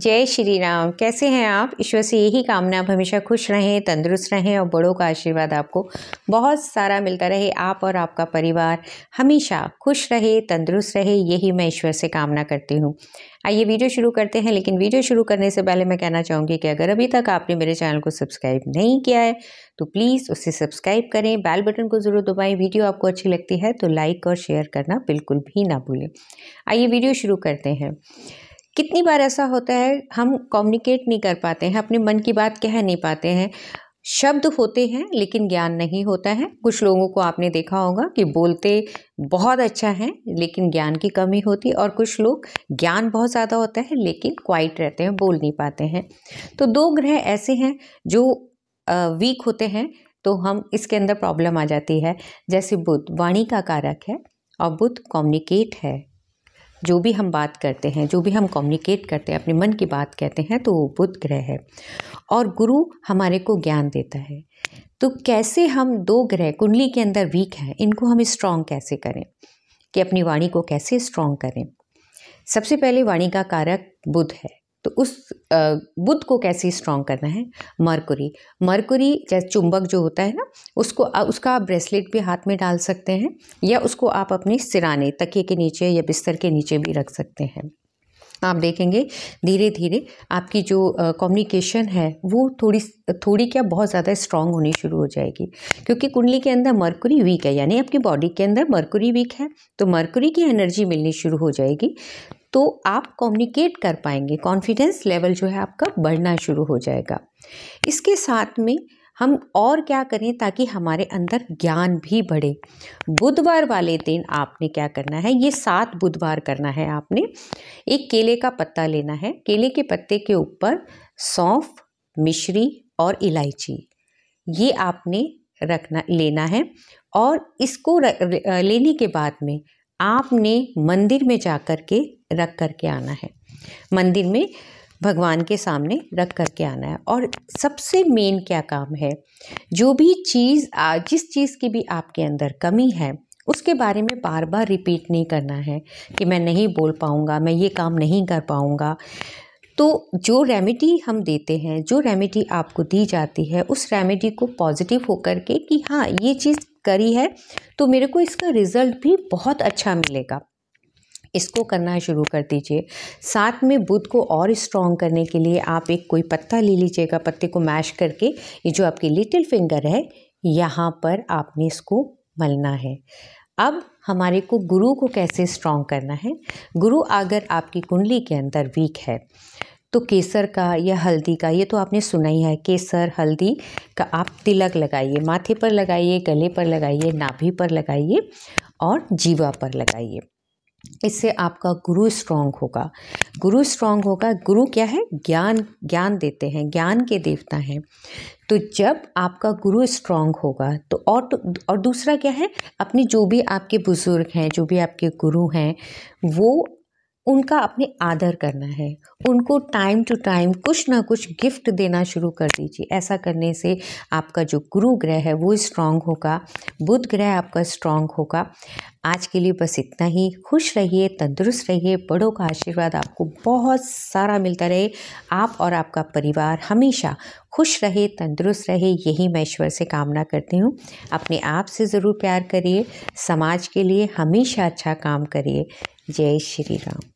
जय श्री राम कैसे हैं आप ईश्वर से यही कामना आप हमेशा खुश रहें तंदुरुस्त रहें और बड़ों का आशीर्वाद आपको बहुत सारा मिलता रहे आप और आपका परिवार हमेशा खुश रहे तंदुरुस्त रहे यही मैं ईश्वर से कामना करती हूँ आइए वीडियो शुरू करते हैं लेकिन वीडियो शुरू करने से पहले मैं कहना चाहूँगी कि अगर अभी तक आपने मेरे चैनल को सब्सक्राइब नहीं किया है तो प्लीज़ उसे सब्सक्राइब करें बैल बटन को ज़रूर दबाएँ वीडियो आपको अच्छी लगती है तो लाइक और शेयर करना बिल्कुल भी ना भूलें आइए वीडियो शुरू करते हैं कितनी बार ऐसा होता है हम कम्युनिकेट नहीं कर पाते हैं अपने मन की बात कह नहीं पाते हैं शब्द होते हैं लेकिन ज्ञान नहीं होता है कुछ लोगों को आपने देखा होगा कि बोलते बहुत अच्छा है लेकिन ज्ञान की कमी होती है और कुछ लोग ज्ञान बहुत ज़्यादा होता है लेकिन क्वाइट रहते हैं बोल नहीं पाते हैं तो दो ग्रह ऐसे हैं जो वीक होते हैं तो हम इसके अंदर प्रॉब्लम आ जाती है जैसे बुद्ध वाणी का कारक है और बुद्ध कम्युनिकेट है जो भी हम बात करते हैं जो भी हम कम्युनिकेट करते हैं अपने मन की बात कहते हैं तो वो बुध ग्रह है और गुरु हमारे को ज्ञान देता है तो कैसे हम दो ग्रह कुंडली के अंदर वीक हैं इनको हम स्ट्रॉन्ग कैसे करें कि अपनी वाणी को कैसे स्ट्रॉन्ग करें सबसे पहले वाणी का कारक बुध है तो उस बुद्ध को कैसे स्ट्रॉन्ग करना है मरकुरी मरकुरी जैसे चुंबक जो होता है ना उसको उसका आप ब्रेसलेट भी हाथ में डाल सकते हैं या उसको आप अपने सिराने तकिए के नीचे या बिस्तर के नीचे भी रख सकते हैं आप देखेंगे धीरे धीरे आपकी जो कम्युनिकेशन है वो थोड़ी थोड़ी क्या बहुत ज़्यादा स्ट्रांग होनी शुरू हो जाएगी क्योंकि कुंडली के अंदर मरकुरी वीक है यानी आपकी बॉडी के अंदर मरकुरी वीक है तो मरकुरी की एनर्जी मिलनी शुरू हो जाएगी तो आप कम्युनिकेट कर पाएंगे कॉन्फिडेंस लेवल जो है आपका बढ़ना शुरू हो जाएगा इसके साथ में हम और क्या करें ताकि हमारे अंदर ज्ञान भी बढ़े बुधवार वाले दिन आपने क्या करना है ये सात बुधवार करना है आपने एक केले का पत्ता लेना है केले के पत्ते के ऊपर सौंफ मिश्री और इलायची ये आपने रखना लेना है और इसको लेने के बाद में आपने मंदिर में जा कर के रख कर के आना है मंदिर में भगवान के सामने रख कर के आना है और सबसे मेन क्या काम है जो भी चीज़ जिस चीज़ की भी आपके अंदर कमी है उसके बारे में बार बार रिपीट नहीं करना है कि मैं नहीं बोल पाऊँगा मैं ये काम नहीं कर पाऊँगा तो जो रेमेडी हम देते हैं जो रेमेडी आपको दी जाती है उस रेमेडी को पॉजिटिव होकर के कि हाँ ये चीज़ करी है तो मेरे को इसका रिज़ल्ट भी बहुत अच्छा मिलेगा इसको करना शुरू कर दीजिए साथ में बुध को और स्ट्रॉन्ग करने के लिए आप एक कोई पत्ता ले लीजिएगा पत्ते को मैश करके ये जो आपकी लिटिल फिंगर है यहाँ पर आपने इसको मलना है अब हमारे को गुरु को कैसे स्ट्रॉन्ग करना है गुरु अगर आपकी कुंडली के अंदर वीक है तो केसर का या हल्दी का ये तो आपने सुना ही है केसर हल्दी का आप तिलक लगाइए माथे पर लगाइए गले पर लगाइए नाभि पर लगाइए और जीवा पर लगाइए इससे आपका गुरु स्ट्रांग होगा गुरु स्ट्रांग होगा गुरु क्या है ज्ञान ज्ञान देते हैं ज्ञान के देवता हैं तो जब आपका गुरु स्ट्रांग होगा तो और तो, और दूसरा क्या है अपने जो भी आपके बुज़ुर्ग हैं जो भी आपके गुरु हैं वो उनका अपने आदर करना है उनको टाइम टू टाइम कुछ ना कुछ गिफ्ट देना शुरू कर दीजिए ऐसा करने से आपका जो गुरु ग्रह है वो स्ट्रांग होगा बुध ग्रह आपका स्ट्रांग होगा आज के लिए बस इतना ही खुश रहिए तंदुरुस्त रहिए बड़ों का आशीर्वाद आपको बहुत सारा मिलता रहे आप और आपका परिवार हमेशा खुश रहे तंदुरुस्त रहे यही मैं ईश्वर से कामना करती हूँ अपने आप से ज़रूर प्यार करिए समाज के लिए हमेशा अच्छा काम करिए जय श्री राम